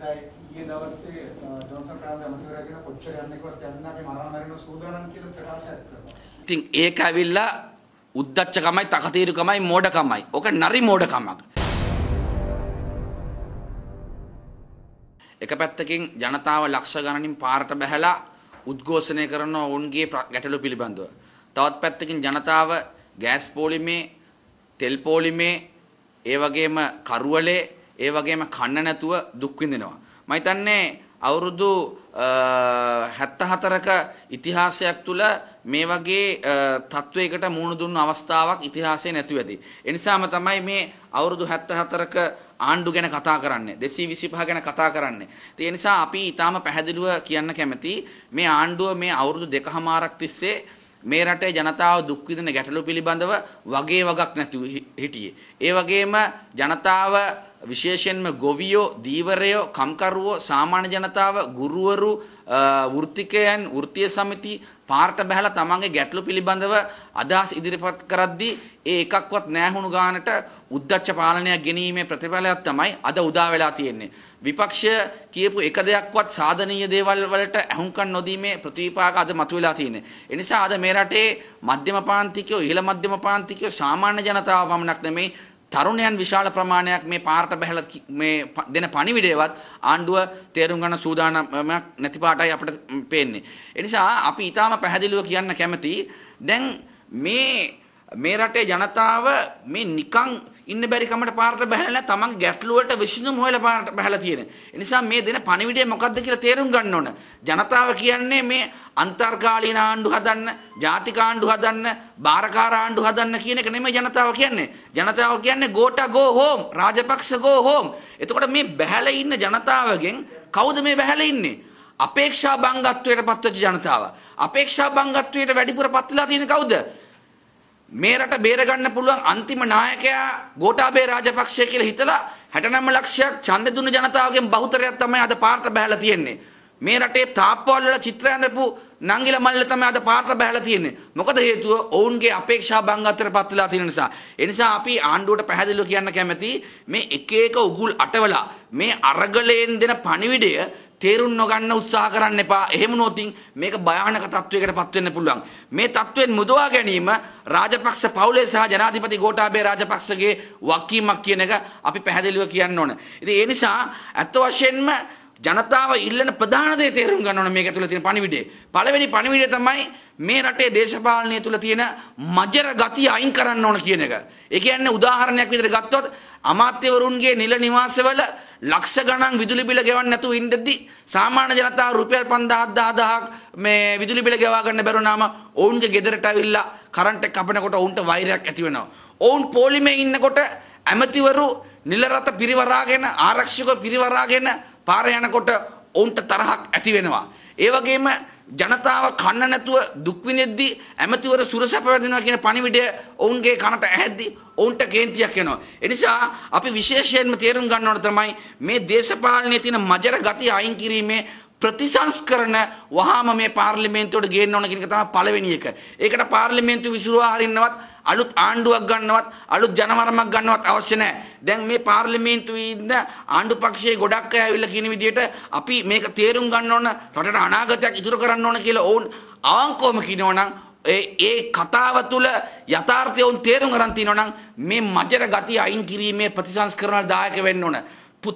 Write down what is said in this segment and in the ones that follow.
දැන් ඊයේ දවසේ ජොන්සන් කාන්දේ අමතිවරයාගෙන කොච්චර යන්නේ කොහොමද යන්න අපි මරා මරින සූදානම් කියලා ප්‍රකාශයක් කරනවා. ඉතින් ඒක ඇවිල්ලා උද්දච්චකමයි තකතිරුකමයි මෝඩකමයි. ඕක නරි මෝඩකමක්. එක පැත්තකින් ජනතාව ලක්ෂ ගණනින් පාරට බැහැලා උද්ඝෝෂණය කරන ඔවුන්ගේ ගැටලු පිළිබඳව. තවත් පැත්තකින් ජනතාව ගෑස් පෝලිමේ, තෙල් පෝලිමේ, ඒ වගේම කරවලේ ඒ වගේම කන්න නැතුව දුක් විඳිනවා. මම හිතන්නේ අවුරුදු 74ක ඉතිහාසයක් තුළ මේ වගේ තත්ත්වයකට මුහුණ දුන්න අවස්ථාවක් ඉතිහාසයේ නැතුව ඇති. ඒ නිසාම තමයි මේ අවුරුදු 74ක ආණ්ඩු ගැන කතා කරන්නේ 225 ගැන කතා කරන්නේ. ඒ නිසා අපි ඊටාම පැහැදිලිව කියන්න කැමති මේ ආණ්ඩුව මේ අවුරුදු දෙකහමාරක් තිස්සේ මේ රටේ ජනතාව දුක් විඳින ගැටලු පිළිබඳව වගේ වගක් නැතුව හිටියේ. ඒ වගේම ජනතාව විශේෂයෙන්ම ගොවියෝ දීවරයෝ කම්කරුවෝ සාමාන්‍ය ජනතාව ගුරුවරු වෘත්තිකයන් වෘත්තීය සමිති පාර්ට බැහැලා තමන්ගේ ගැටලු පිළිබඳව අදහස් ඉදිරිපත් කරද්දී ඒ එකක්වත් නැහුණු ගානට උද්දච්ච පාලනයක් ගෙනීමේ ප්‍රතිඵලයක් තමයි අද උදා වෙලා තියෙන්නේ විපක්ෂය කියපු එක දෙයක්වත් සාධනීය දේවල් වලට ඇහුම්කන් නොදීමේ ප්‍රතිවිපාක අද මතුවලා තියෙන්නේ ඒ නිසා අද මේ රටේ මධ්‍යම පාන්තිකයෝ ඉහළ මධ්‍යම පාන්තිකයෝ සාමාන්‍ය ජනතාව පමණක් නෙමෙයි තරුණයන් විශාල ප්‍රමාණයක් මේ පාරට බැහැල මේ දෙන පණිවිඩයවත් ආණ්ඩුව තේරුම් ගන්න සූදානමක් නැති පාටයි අපිට පේන්නේ. ඒ නිසා අපි ඊටාම පැහැදිලිව කියන්න කැමති දැන් මේ මේ රටේ ජනතාව මේ නිකන් ඉන්න බැරි කමට පාරට බහැලා තමන් ගැටලුවට විසඳුම් හොයලා පාරට බහැලා තියෙන. ඒ නිසා මේ දෙන පණිවිඩය මොකද්ද කියලා තේරුම් ගන්න ඕන. ජනතාව කියන්නේ මේ අන්තර්කාලීන ආණ්ඩු හදන්න, ජාතික ආණ්ඩු හදන්න, බාරකාර ආණ්ඩු හදන්න කියන එක නෙමෙයි ජනතාව කියන්නේ. ජනතාව කියන්නේ Gota go home, Rajapaksa go home. එතකොට මේ බහැලා ඉන්න ජනතාවගෙන් කවුද මේ බහැලා ඉන්නේ? අපේක්ෂා බංගත්වයට පත්වෙච්ච ජනතාව. අපේක්ෂා බංගත්වයට වැඩිපුර පත්ලා තියෙන කවුද? මේ රට බේරගන්න පුළුවන් අන්තිම නායකයා ගෝඨාභය රාජපක්ෂය කියලා හිතලා 69 ලක්ෂයක් ඡන්ද දුන්න ජනතාවගෙන් බහුතරයක් තමයි අද පාර්ත බහැලා තියෙන්නේ. මේ රටේ තාප්පවල වල චිත්‍ර ඇඳපු නංගිල මල්ල තමයි අද පාර්ත බහැලා තියෙන්නේ. මොකද හේතුව ඔවුන්ගේ අපේක්ෂා භංගත්තර පත් වෙලා තියෙන නිසා. ඒ නිසා අපි ආණ්ඩුවට පැහැදිලිව කියන්න කැමැති මේ එක එක උගුල් අටවලා මේ අරගලයෙන් දෙන පණිවිඩය තේරුම් නොගන්න උත්සාහ කරන්න එපා. එහෙම නොතින් මේක භයානක තත්වයකට පත් වෙන්න පුළුවන්. මේ තත්වෙන් මුදවා ගැනීම රාජපක්ෂ පවුලේ සහ ජනාධිපති ගෝඨාභය රාජපක්ෂගේ වකීමක් කියන එක අපි පැහැදිලිව කියන්න ඕන. ඉතින් ඒ නිසා අත් වශයෙන්ම ජනතාව ඉල්ලන ප්‍රධාන දේ තේරුම් ගන්න ඕන මේක ඇතුළේ තියෙන පණිවිඩය. පළවෙනි පණිවිඩය තමයි මේ රටේ දේශපාලනය තුළ තියෙන මජර ගතිය අයින් කරන්න ඕන කියන එක. ඒ කියන්නේ උදාහරණයක් විදිහට ගත්තොත් අමාත්‍යවරුන්ගේ නිල නිවාසවල ලක්ෂ ගණන් විදුලි බිල ගෙවන්න නැතුව ඉඳද්දී සාමාන්‍ය ජනතාව රුපියල් 5000 10000ක් මේ විදුලි බිල ගෙවා ගන්න බැරුණාම ඔවුන්ගේ ගෙදරට අවිල්ලා කරන්ට් එක කපනකොට ඔවුන්ට වෛරයක් ඇති වෙනවා. ඔවුන් පොලිමේ ඉන්නකොට ඇමතිවරු නිල රත පිරිවරාගෙන ආරක්ෂක පිරිවරාගෙන පාර යනකොට ඔවුන්ට තරහක් ඇති වෙනවා. ඒ වගේම ජනතාව කන්න නැතුව දුක් විඳෙද්දී ඇමතිවර සුරසැප වැදිනවා කියන පණිවිඩය ඔවුන්ගේ කනට ඇහැද්දී ඔවුන්ට කේන්තියක් එනවා. ඒ නිසා අපි විශේෂයෙන්ම තේරුම් ගන්න ඕන තමයි මේ දේශපාලනයේ තියෙන මජර ගති අයින් කිරීමේ ප්‍රතිසංස්කරණ වහාම මේ පාර්ලිමේන්තුවට ගේන්න ඕන කියන එක තමයි පළවෙනි එක. ඒකට පාර්ලිමේන්තුව විසුරුවා හරින්නවත් අලුත් ආණ්ඩුවක් ගන්නවත් අලුත් ජනමරමක් ගන්නවත් අවශ්‍ය නැහැ. දැන් මේ පාර්ලිමේන්තුවේ ඉන්න ආණ්ඩු පක්ෂයේ ගොඩක් අය ඇවිල්ලා කියන විදිහට අපි මේක තේරුම් ගන්න ඕන රටට අනාගතයක් ඉතුරු කරන්න ඕන කියලා ඔවුන් අවංකවම කියනවා නම් ඒ කතාව තුළ යථාර්ථය උන් තේරුම් ගන්න තියෙනවා නම් මේ මජර ගති අයින් කිරීමේ ප්‍රතිසංස්කරණ දායක වෙන්න ඕන.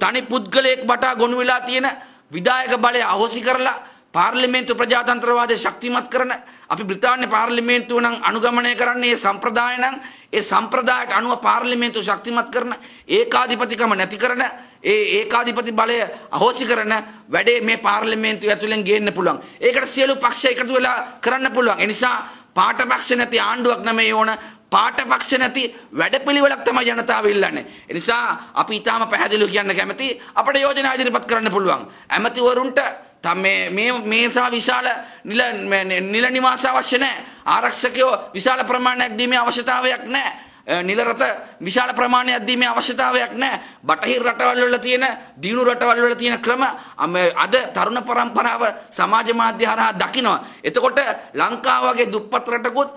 තනි පුද්ගලයෙක් වටා ගොනු වෙලා තියෙන විදායක බලය අහෝසි කරලා පාර්ලිමේන්තු ප්‍රජාතන්ත්‍රවාදය ශක්තිමත් කරන අපි බ්‍රිතාන්‍ය පාර්ලිමේන්තුව නම් අනුගමනය කරන්නේ සම්ප්‍රදාය නම් ඒ සම්ප්‍රදායට අනුව පාර්ලිමේන්තුව ශක්තිමත් කරන ඒකාධිපතිකම නැති කරන ඒ ඒකාධිපති බලය අහෝසි කරන වැඩේ මේ පාර්ලිමේන්තුව ඇතුළෙන් ගේන්න පුළුවන්. ඒකට සියලු පක්ෂ එකතු වෙලා කරන්න පුළුවන්. ඒ නිසා පාට පක්ෂ නැති ආණ්ඩුවක් නෙමෙයි ඕන පාට පක්ෂ නැති වැඩපිළිවෙලක් තමයි ජනතාව ඉල්ලන්නේ. ඒ නිසා අපි ඊටාම පැහැදිලිව කියන්න කැමති අපේ යෝජනා ඉදිරිපත් කරන්න පුළුවන්. ඇමතිවරුන්ට තම මේ මේසා විශාල නිල නිල නිවාස අවශ්‍ය නැහැ. ආරක්ෂකයෝ විශාල ප්‍රමාණයක් දීමේ අවශ්‍යතාවයක් නැහැ. නිල රට විශාල ප්‍රමාණයක් දීමේ අවශ්‍යතාවයක් නැහැ. බටහිර රටවල් වල තියෙන දියුණු රටවල් වල තියෙන ක්‍රම අද තරුණ පරම්පරාව සමාජ මාධ්‍ය හරහා දකිනවා. එතකොට ලංකාව වගේ දුප්පත් රටකුත්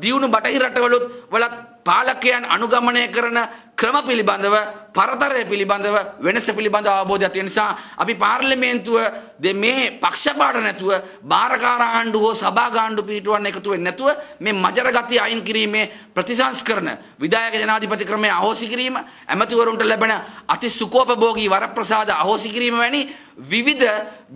දියුණු බටහිර රටවලුත් වලත් පාලකයන් අනුගමනය කරන ක්‍රම පිළිබඳව පරතරය පිළිබඳව වෙනස පිළිබඳ අවබෝධය තියෙන නිසා අපි පාර්ලිමේන්තුව මේ පක්ෂපාත නැතුව බාරකාර ආණ්ඩු හෝ සභාග ආණ්ඩු පිටවන්න එකතු වෙන්නේ නැතුව මේ මජර ගතිය අයින් කිරීමේ ප්‍රතිසංස්කරණ විධායක ජනාධිපති ක්‍රමය අහෝසි කිරීම ඇමතිවරුන්ට ලැබෙන අති සුකෝපභෝගී වරප්‍රසාද අහෝසි කිරීම වැනි විවිධ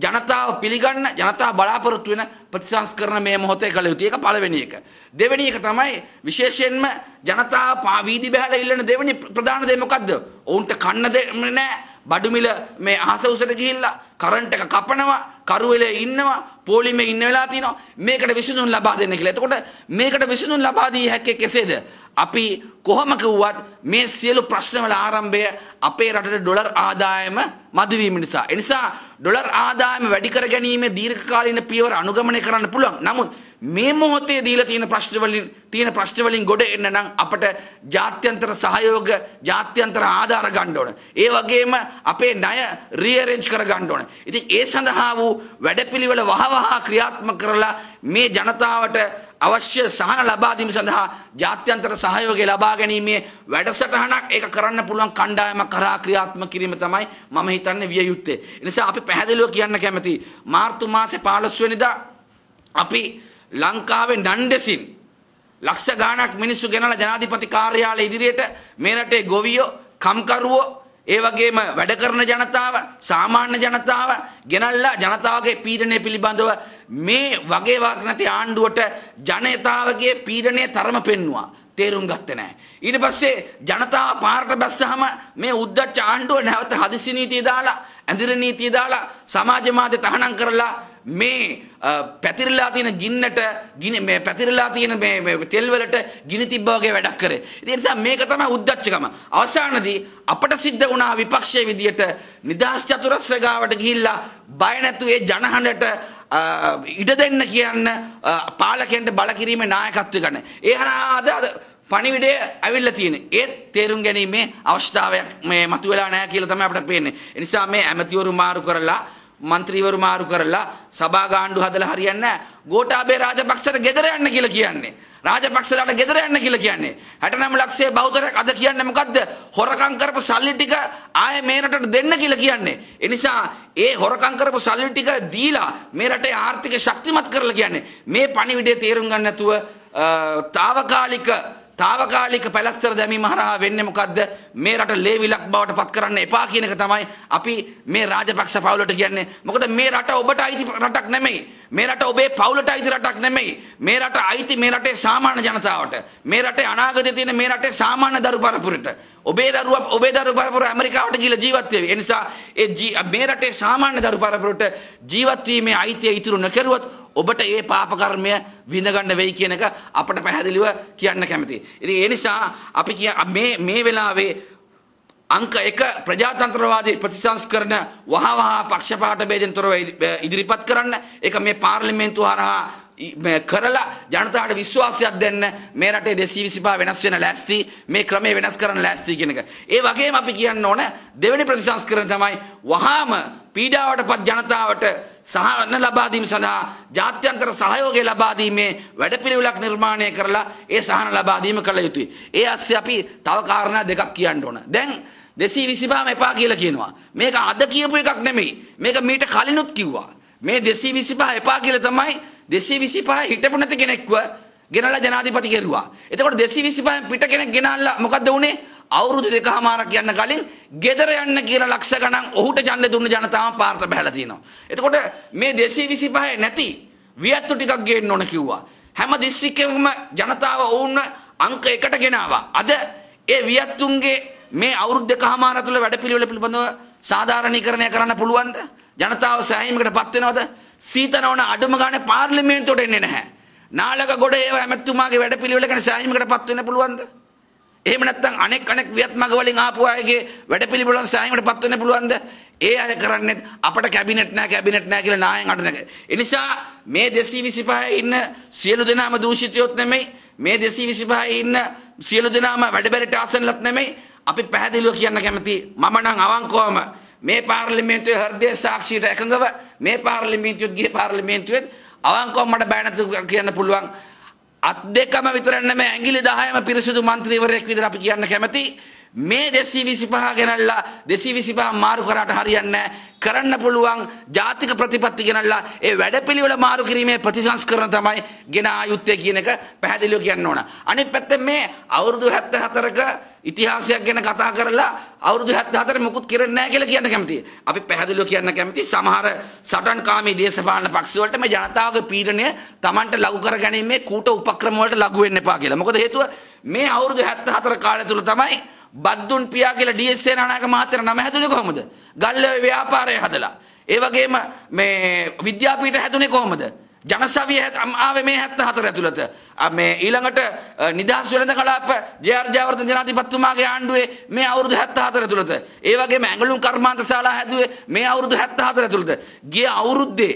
ජනතාව පිළිගන්න ජනතාව බලාපොරොත්තු වෙන ප්‍රතිසංස්කරණ මේ මොහොතේ කළ යුතුයි ඒක පළවෙනි එක දෙවෙනි එක තමයි විශේෂයෙන්ම ජනතාව පාවීදි බහැලා ඉල්ලන දෙවෙනි ප්‍රධාන දේ මොකද්ද? ඔවුන්ට කන්න දෙන්නේ නැහැ. බඩුමිල මේ අහස උසට ගිහිල්ලා කරන්ට් එක කපනවා, කරුවෙලේ ඉන්නවා, පොලිමේ ඉන්න වෙලා තිනවා. මේකට විසඳුම් ලබා දෙන්න කියලා. එතකොට මේකට විසඳුම් ලබා දී හැක්කේ කෙසේද? අපි කොහොම කිව්වත් මේ සියලු ප්‍රශ්නවල ආරම්භය අපේ රටට ඩොලර් ආදායම මදිවීම නිසා. ඒ නිසා ඩොලර් ආදායම වැඩි කර ගැනීමේ දීර්ඝකාලීන පියවර අනුගමනය කරන්න පුළුවන්. නමුත් මේ මොහොතේ දීලා තියෙන ප්‍රශ්න වලින් තියෙන ප්‍රශ්න වලින් ගොඩ එන්න නම් අපට ජාත්‍යන්තර සහයෝග ජාත්‍යන්තර ආධාර ගන්න ඕන. ඒ වගේම අපේ ණය රීඅරේන්ජ් කර ගන්න ඕන. ඉතින් ඒ සඳහා වූ වැඩපිළිවෙල වහවහා ක්‍රියාත්මක කරලා මේ ජනතාවට අවශ්‍ය සහන ලබා දීම සඳහා ජාත්‍යන්තර සහයෝගය ලබා ගැනීමේ වැඩසටහනක් ඒක කරන්න පුළුවන් කණ්ඩායමක් කරා ක්‍රියාත්මක කිරීම තමයි මම හිතන්නේ විය යුත්තේ. ඒ නිසා අපි පැහැදිලිව කියන්න කැමති මාර්තු මාසේ 15 වෙනිදා අපි ලංකාවේ නණ්ඩෙසින් ලක්ෂ ගාණක් මිනිස්සු ගෙනලා ජනාධිපති කාර්යාලය ඉදිරියට මේ රටේ ගොවියෝ කම්කරුවෝ ඒ වගේම වැඩ කරන ජනතාව සාමාන්‍ය ජනතාව ගෙනල්ලා ජනතාවගේ පීඩනය පිළිබඳව මේ වගේ වක් නැති ආණ්ඩුවට ජනතාවගේ පීඩනය තරම පෙන්නවා තේරුම් ගත්තේ නැහැ ඊට පස්සේ ජනතාව පාරට බැස්සහම මේ උද්දච්ච ආණ්ඩුව නැවත හදිසි නීතිය දාලා ඇඳිර නීතිය දාලා සමාජ මාධ්‍ය තහනම් කරලා මේ පැතිරලා තියෙන ගින්නට ගිනි මේ පැතිරලා තියෙන මේ මේ තෙල් වලට ගිනි තිබ්බා වගේ වැඩක් කරේ. ඉතින් ඒ නිසා මේක තමයි උද්දච්චකම. අවසානයේදී අපට සිද්ධ වුණා විපක්ෂයේ විදියට නිදාස් චතුරස්‍ර ගාවට ගිහිල්ලා බය නැතු ඒ ජනහඬට ඉඩ දෙන්න කියන පාලකයන්ට බල කිරීමේ නායකත්වය ගන්න. ඒ හරහා අද පණිවිඩය ඇවිල්ලා තියෙන්නේ. ඒත් තේරුම් ගැනීමේ අවශ්‍යතාවයක් මේ මතුවලා නැහැ කියලා තමයි අපිට පේන්නේ. ඒ නිසා මේ ඇමතිවරු මාරු කරලා മന്ത്രിവරු മാറു කරලා සභාගාණ්ඩු හදලා හරියන්නේ නැහැ. ගෝඨාභය රාජපක්ෂට ගෙදර යන්න කියලා කියන්නේ. රාජපක්ෂලාට ගෙදර යන්න කියලා කියන්නේ. 69 ලක්ෂයේ බෞද්ධයෙක් අද කියන්නේ මොකද්ද? හොරකම් කරපු සල්ලි ටික ආයේ මේ රටට දෙන්න කියලා කියන්නේ. ඒ නිසා ඒ හොරකම් කරපු සල්ලි ටික දීලා මේ රටේ ආර්ථික ශක්තිමත් කරලා කියන්නේ. මේ පණිවිඩය තේරුම් ගන්න නැතුව తాවකාලික తాවකාලික පැලස්තර දැමීම හරහා වෙන්නේ මොකද්ද මේ රට ලේවිලක් බවට පත් කරන්න එපා කියන එක තමයි අපි මේ රාජපක්ෂ පවුලට කියන්නේ මොකද මේ රට ඔබට අයිති රටක් නෙමෙයි මේ රට ඔබේ පවුලට අයිති රටක් නෙමෙයි මේ රට අයිති මේ රටේ සාමාන්‍ය ජනතාවට මේ රටේ අනාගතයේ තියෙන මේ රටේ සාමාන්‍ය දරු පරපුරට ඔබේ දරුවා ඔබේ දරු පරපුර ඇමරිකාවට ගිහිල්ලා ජීවත් වෙවි ඒ නිසා මේ රටේ සාමාන්‍ය දරු පරපුරට ජීවත් වීමේ අයිතිය ඉතුරු නොකරුවත් ඔබට ඒ පාප කර්මය විඳගන්න වෙයි කියන එක අපට පැහැදිලිව කියන්න කැමතියි. ඉතින් ඒ නිසා අපි මේ මේ වෙලාවේ අංක 1 ප්‍රජාතන්ත්‍රවාදී ප්‍රතිසංස්කරණ වහවහ පක්ෂපාත ભેදෙන් තොරව ඉදිරිපත් කරන්න. ඒක මේ පාර්ලිමේන්තුව හරහා කරලා ජනතාවට විශ්වාසයක් දෙන්න මේ රටේ 225 වෙනස් වෙන ලෑස්ති මේ ක්‍රමය වෙනස් කරන්න ලෑස්ති කියන එක. ඒ වගේම අපි කියන්න ඕන දෙවෙනි ප්‍රතිසංස්කරණ තමයි වහාම පීඩාවටපත් ජනතාවට සහන ලබා දීම සඳහා ජාත්‍යන්තර සහයෝගය ලබා දීමේ වැඩපිළිවෙලක් නිර්මාණය කරලා ඒ සහන ලබා දීම කළ යුතුයි. ඒ ASCII අපි තව කාරණා දෙකක් කියන්න ඕන. දැන් 225ම එපා කියලා කියනවා. මේක අද කියපු එකක් නෙමෙයි. මේක මීට කලිනුත් කිව්වා. මේ 225 එපා කියලා තමයි 225 හිටපු නැති කෙනෙක්ව ගෙනලා ජනාධිපති කෙරුවා. එතකොට 225 පිට කෙනෙක් ගෙනල්ලා මොකද්ද වුනේ? අවුරුදු දෙකහමාරක් යන්න කලින් ගෙදර යන්න කියලා ලක්ෂ ගණන් ඔහුට ඡන්දය දුන්න ජනතාව පාරට බහැලා තිනවා. එතකොට මේ 225 නැති වියත්තු ටිකක් ගේන්න ඕන කිව්වා. හැම දිස්ත්‍රික්කෙම ජනතාව වුණ අංක 1ට ගෙනාවා. අද ඒ වියත්තුන්ගේ මේ අවුරුදු දෙකහමාර තුළ වැඩපිළිවෙල පිළිබඳව සාධාරණීකරණය කරන්න පුළුවන්ද? ජනතාව සෑහීමකටපත් වෙනවද? සීතනවන අඩුම ගානේ පාර්ලිමේන්තුවට එන්නේ නැහැ. නාලක ගොඩ ඒව ඇමැතුමාගේ වැඩපිළිවෙල ගැන සෑහීමකටපත් වෙන්න පුළුවන්ද? එහෙම නැත්නම් අනෙක් අනෙක් ව්‍යත්මක වලින් ආපු අයගේ වැඩපිළිවෙලන් සෑහීමට පත් වෙන්න පුළුවන්ද? ඒ අය කරන්නේ අපට කැබිනට් නැහැ කැබිනට් නැහැ කියලා නායෙන් අඬන එක. ඒ නිසා මේ 225 ඉන්න සියලු දෙනාම දූෂිතයොත් නෙමෙයි මේ 225 ඉන්න සියලු දෙනාම වැඩබැරිට ආසනලත් නෙමෙයි අපි පැහැදිලිව කියන්න කැමති මම නම් අවංකවම මේ පාර්ලිමේන්තුවේ හෘදේ සාක්ෂියට එකඟව මේ පාර්ලිමේන්තුවෙත් ගිය පාර්ලිමේන්තුවෙත් අවංකවම මට බෑ නැතු කියන්න පුළුවන් අත් දෙකම විතරක් නෙමෙයි ඇඟිලි 10ම පිරිසිදු മന്ത്രിවරයෙක් විදිහට අපි කියන්න කැමතියි මේ 225 ගෙනල්ලා 225 මාරු කරාට හරියන්නේ කරන්න පුළුවන් ජාතික ප්‍රතිපත්ති ගෙනල්ලා ඒ වැඩපිළිවෙල මාරු කිරීමේ ප්‍රතිසංස්කරණ තමයි ගෙන ආයුත්තේ කියන එක පැහැදිලිව කියන්න ඕන. අනිත් පැත්තෙන් මේ අවුරුදු 74ක ඉතිහාසයක් ගැන කතා කරලා අවුරුදු 74 මොකුත් කරන්නේ නැහැ කියලා කියන්න කැමතියි. අපි පැහැදිලිව කියන්න කැමති සමහර සටන්කාමී දේශපාලන පක්ෂ වලට මේ ජනතාවගේ පීඩනය Tamanට ලඝු කරගැනීමේ කූට උපක්‍රම වලට ලඝු වෙන්න එපා කියලා. මොකද හේතුව මේ අවුරුදු 74 කාලය තුල තමයි බද්දුන් පියා කියලා ඩීඑස්ඒ නානායක මහත්තයා නම හැදුනේ කොහොමද? ගල්ලේ ව්‍යාපාරය හදලා. ඒ වගේම මේ විද්‍යාපීඨ හැදුනේ කොහොමද? ජනසවිය ආවේ මේ 74 ඇතුළත. මේ ඊළඟට නිදහස් වෙළඳ කලාප ජේ.ආර්. ජයවර්ධන ජනාධිපතිතුමාගේ ආණ්ඩුවේ මේ අවුරුදු 74 ඇතුළත. ඒ වගේම ඇඟලුම් කර්මාන්තශාලා හැදුවේ මේ අවුරුදු 74 ඇතුළත. ගිය අවුරුද්දේ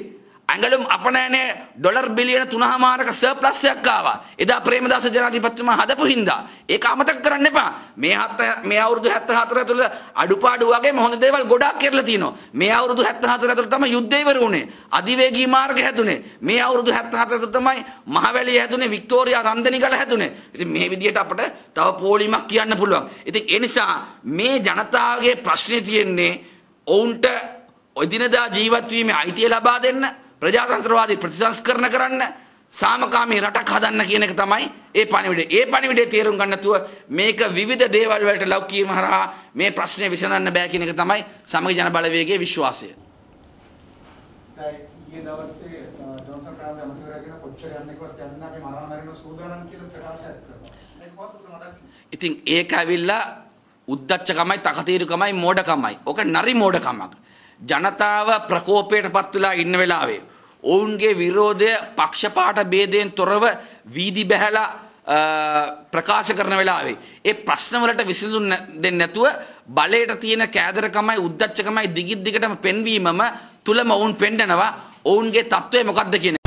ඇඟලුම් අපනෑනේ ඩොලර් බිලියන 3මාරක සර්ප්ලස්යක් ආවා. එදා ප්‍රේමදාස ජනාධිපතිතුමා හදපු හින්දා. ඒක අමතක කරන්න එපා. මේ මේ අවුරුදු 74 ඇතුළත අඩුපාඩු වගේ හොඳ දේවල් ගොඩාක් කරලා තිනවා. මේ අවුරුදු 74 ඇතුළත තමයි යුද්ධය ඉවර වුණේ. අධිවේගී මාර්ග හැදුනේ. මේ අවුරුදු 74 ඇතුළත තමයි මහවැලිය හැදුනේ, වික්ටෝරියා රන්දනිගල හැදුනේ. ඉතින් මේ විදිහට අපිට තව පෝලිමක් කියන්න පුළුවන්. ඉතින් ඒ නිසා මේ ජනතාවගේ ප්‍රශ්නේ තියෙන්නේ ඔවුන්ට ඔදිනදා ජීවත් වීමේ අයිතිය ලබා දෙන්න ප්‍රජාතන්ත්‍රවාදී ප්‍රතිසංස්කරණ කරන්න සාමකාමී රටක් හදන්න කියන එක තමයි ඒ පණිවිඩය. ඒ පණිවිඩය තේරුම් ගන්නතුව මේක විවිධ දේවල් වලට ලව් කීම හරහා මේ ප්‍රශ්නේ විසඳන්න බෑ කියන එක තමයි සමග ජන බලවේගයේ විශ්වාසය. ඊයේ දවසේ ජොන්සන් කාර්යාලය අමාත්‍යවරයාගෙන කොච්චර යන්නකවත් යන්න අපි මරා මැරෙන සූදානම් කියලා ප්‍රකාශයක් කරනවා. ඒක කොහොමද මඩක්? ඉතින් ඒක ඇවිල්ලා උද්දච්චකමයි, තකතිරුකමයි, මෝඩකමයි. ඕක නරි මෝඩකමක්. ජනතාව ප්‍රකෝපයට පත්වලා ඉන්න වෙලාවේ ඔවුන්ගේ විරෝධය පක්ෂපාට ભેදයෙන් තොරව වීදි බැහැලා ප්‍රකාශ කරන වෙලාවේ ඒ ප්‍රශ්නවලට විසඳුම් දෙන්නේ නැතුව බලයට තියෙන කෑදරකමයි උද්දච්චකමයි දිගින් දිගටම පෙන්වීමම තුලම ඔවුන් පෙන්නනවා ඔවුන්ගේ తත්වය මොකක්ද කියන